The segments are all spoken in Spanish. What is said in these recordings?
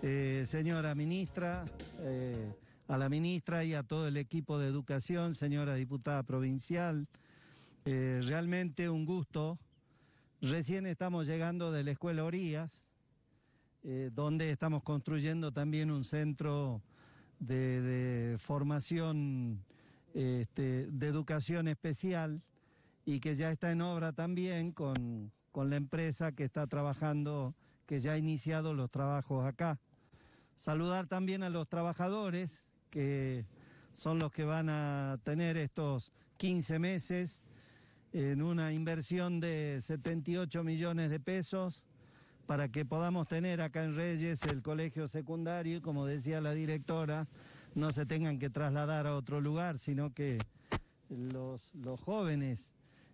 Eh, señora ministra, eh, a la ministra y a todo el equipo de educación, señora diputada provincial, eh, realmente un gusto. Recién estamos llegando de la Escuela Orías, donde estamos construyendo también un centro de, formación este, de educación especial y que ya está en obra también con, con la empresa que está trabajando, que ya ha iniciado los trabajos acá. Saludar también a los trabajadores que son los que van a tener estos 15 meses en una inversión de 78 millones de pesos para que podamos tener acá en Reyes el colegio secundario y como decía la directora, no se tengan que trasladar a otro lugar, sino que los, jóvenes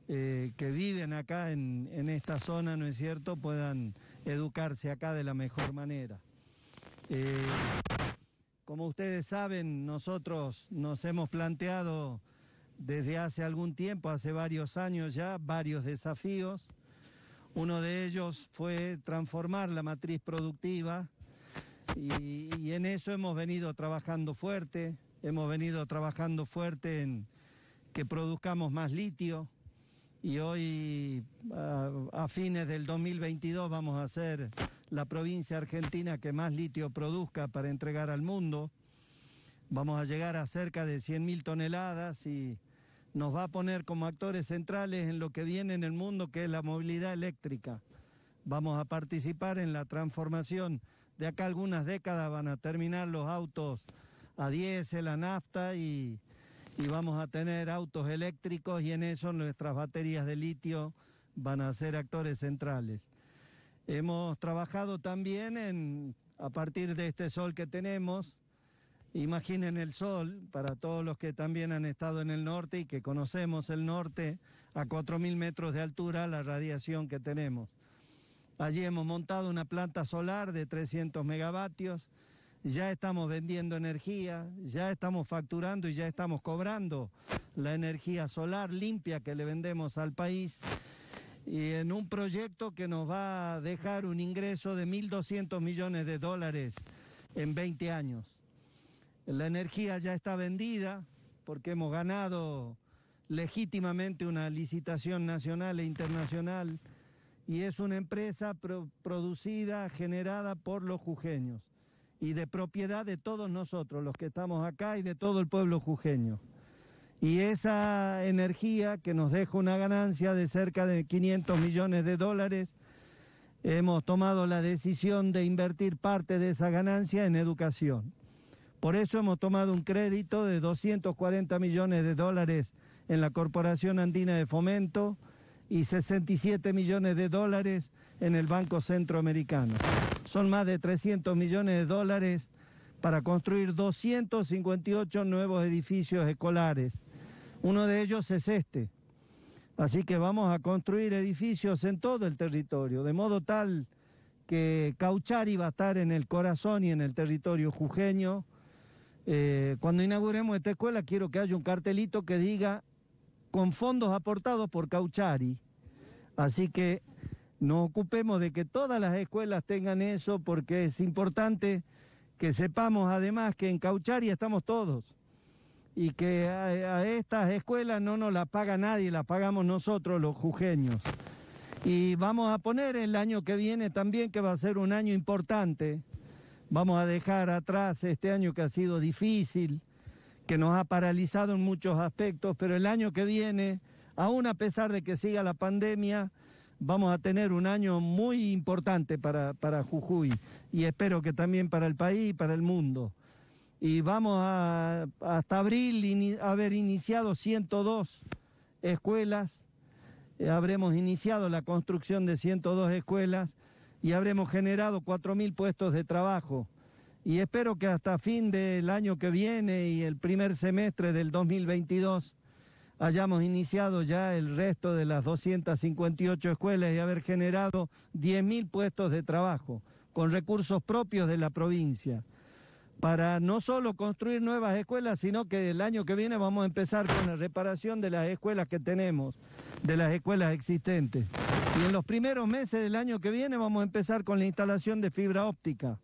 eh, que viven acá en, en esta zona, ¿no es cierto?, puedan educarse acá de la mejor manera. Eh, como ustedes saben, nosotros nos hemos planteado desde hace algún tiempo, hace varios años ya, varios desafíos. Uno de ellos fue transformar la matriz productiva y, en eso hemos venido trabajando fuerte, hemos venido trabajando fuerte en que produzcamos más litio y hoy a fines del 2022 vamos a hacer la provincia argentina que más litio produzca para entregar al mundo. Vamos a llegar a cerca de 100.000 toneladas y nos va a poner como actores centrales en lo que viene en el mundo, que es la movilidad eléctrica. Vamos a participar en la transformación. De acá algunas décadas van a terminar los autos a diésel, la nafta y, y vamos a tener autos eléctricos y en eso nuestras baterías de litio van a ser actores centrales. Hemos trabajado también en, a partir de este sol que tenemos, Imaginen el sol, para todos los que también han estado en el norte y que conocemos el norte, a 4.000 metros de altura, la radiación que tenemos. Allí hemos montado una planta solar de 300 megavatios, ya estamos vendiendo energía, ya estamos facturando y ya estamos cobrando la energía solar limpia que le vendemos al país y en un proyecto que nos va a dejar un ingreso de 1.200 millones de dólares en 20 años. La energía ya está vendida porque hemos ganado legítimamente una licitación nacional e internacional y es una empresa producida, generada por los jujeños y de propiedad de todos nosotros, los que estamos acá y de todo el pueblo jujeño. Y esa energía que nos deja una ganancia de cerca de 500 millones de dólares, hemos tomado la decisión de invertir parte de esa ganancia en educación. Por eso hemos tomado un crédito de 240 millones de dólares en la Corporación Andina de Fomento y 67 millones de dólares en el Banco Centroamericano. Son más de 300 millones de dólares para construir 258 nuevos edificios escolares uno de ellos es este. Así que vamos a construir edificios en todo el territorio, de modo tal que Cauchari va a estar en el corazón y en el territorio jujeño. Eh, cuando inauguremos esta escuela quiero que haya un cartelito que diga con fondos aportados por Cauchari. Así que nos ocupemos de que todas las escuelas tengan eso porque es importante que sepamos además que en Cauchari estamos todos y que a, estas escuelas no nos las paga nadie, las pagamos nosotros los jujeños. Y vamos a poner el año que viene también, que va a ser un año importante. Vamos a dejar atrás este año que ha sido difícil, que nos ha paralizado en muchos aspectos, pero el año que viene, aún a pesar de que siga la pandemia, vamos a tener un año muy importante para Jujuy y espero que también para el país y para el mundo y vamos a, hasta abril haber iniciado 102 escuelas, eh, habremos iniciado la construcción de 102 escuelas y habremos generado 4.000 puestos de trabajo. Y espero que hasta fin del año que viene y el primer semestre del 2022 hayamos iniciado ya el resto de las 258 escuelas y haber generado 10.000 puestos de trabajo con recursos propios de la provincia para no solo construir nuevas escuelas, sino que el año que viene vamos a empezar con la reparación de las escuelas que tenemos, de las escuelas existentes. Y en los primeros meses del año que viene vamos a empezar con la instalación de fibra óptica.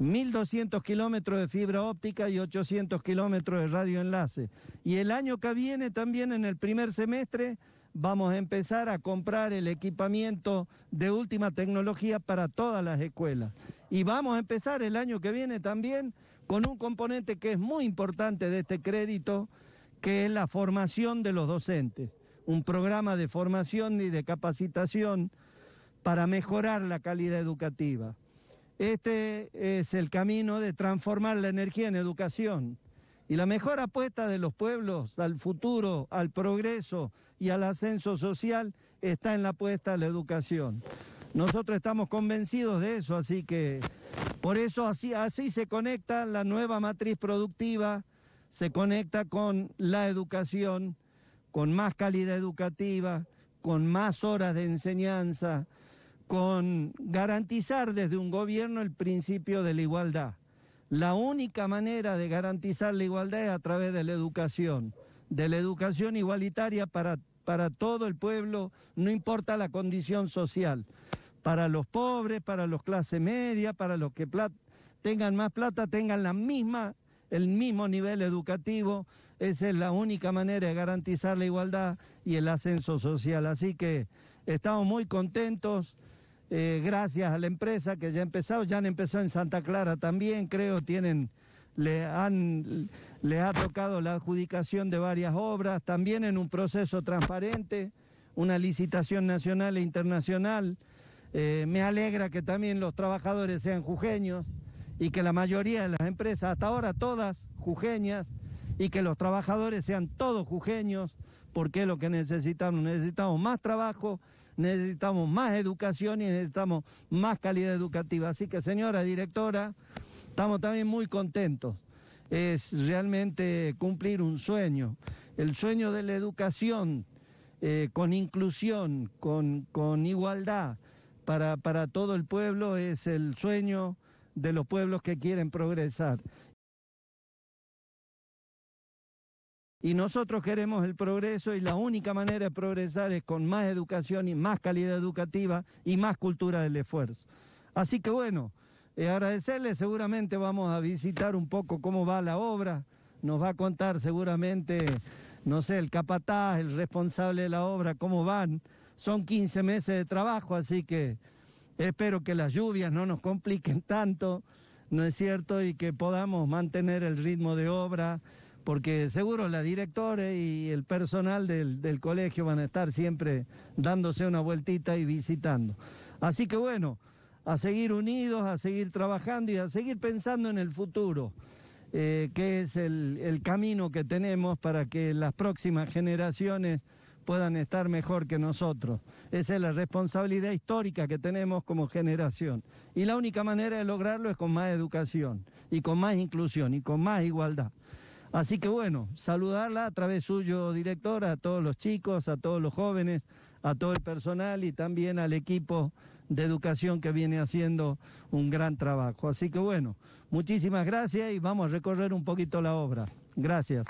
1.200 kilómetros de fibra óptica y 800 kilómetros de radioenlace. Y el año que viene, también en el primer semestre, vamos a empezar a comprar el equipamiento de última tecnología para todas las escuelas y vamos a empezar el año que viene también con un componente que es muy importante de este crédito, que es la formación de los docentes, un programa de formación y de capacitación para mejorar la calidad educativa. Este es el camino de transformar la energía en educación. Y la mejor apuesta de los pueblos al futuro, al progreso y al ascenso social está en la apuesta a la educación. Nosotros estamos convencidos de eso, así que por eso así, se conecta la nueva matriz productiva, se conecta con la educación, con más calidad educativa, con más horas de enseñanza, con garantizar desde un gobierno el principio de la igualdad. La única manera de garantizar la igualdad es a través de la educación, de la educación igualitaria para, para todo el pueblo, no importa la condición social para los pobres, para los clase media, para los que tengan más plata, tengan la misma, el mismo nivel educativo. Esa es la única manera de garantizar la igualdad y el ascenso social. Así que estamos muy contentos. Eh, gracias a la empresa que ya ha empezado, ya han empezado en Santa Clara también, creo, tienen, le han, le ha tocado la adjudicación de varias obras, también en un proceso transparente, una licitación nacional e internacional, eh, me alegra que también los trabajadores sean jujeños y que la mayoría de las empresas, hasta ahora todas jujeñas, y que los trabajadores sean todos jujeños, porque es lo que necesitamos. Necesitamos más trabajo, necesitamos más educación y necesitamos más calidad educativa. Así que, señora directora, estamos también muy contentos. Es realmente cumplir un sueño, el sueño de la educación eh, con inclusión, con igualdad para, todo el pueblo, es el sueño de los pueblos que quieren progresar. Y nosotros queremos el progreso y la única manera de progresar es con más educación y más calidad educativa y más cultura del esfuerzo. Así que bueno, agradecerles, eh, agradecerle, seguramente vamos a visitar un poco cómo va la obra, nos va a contar seguramente, no sé, el capataz, el responsable de la obra, cómo van son 15 meses de trabajo, así que espero que las lluvias no nos compliquen tanto, ¿no es cierto? Y que podamos mantener el ritmo de obra, porque seguro la directora y el personal del, colegio van a estar siempre dándose una vueltita y visitando. Así que bueno, a seguir unidos, a seguir trabajando y a seguir pensando en el futuro. Eh, que es el camino que tenemos para que las próximas generaciones puedan estar mejor que nosotros. Esa es la responsabilidad histórica que tenemos como generación. Y la única manera de lograrlo es con más educación y con más inclusión y con más igualdad. Así que bueno, saludarla a través suyo, directora, a todos los chicos, a todos los jóvenes, a todo el personal y también al equipo de educación que viene haciendo un gran trabajo. Así que bueno, muchísimas gracias y vamos a recorrer un poquito la obra. Gracias.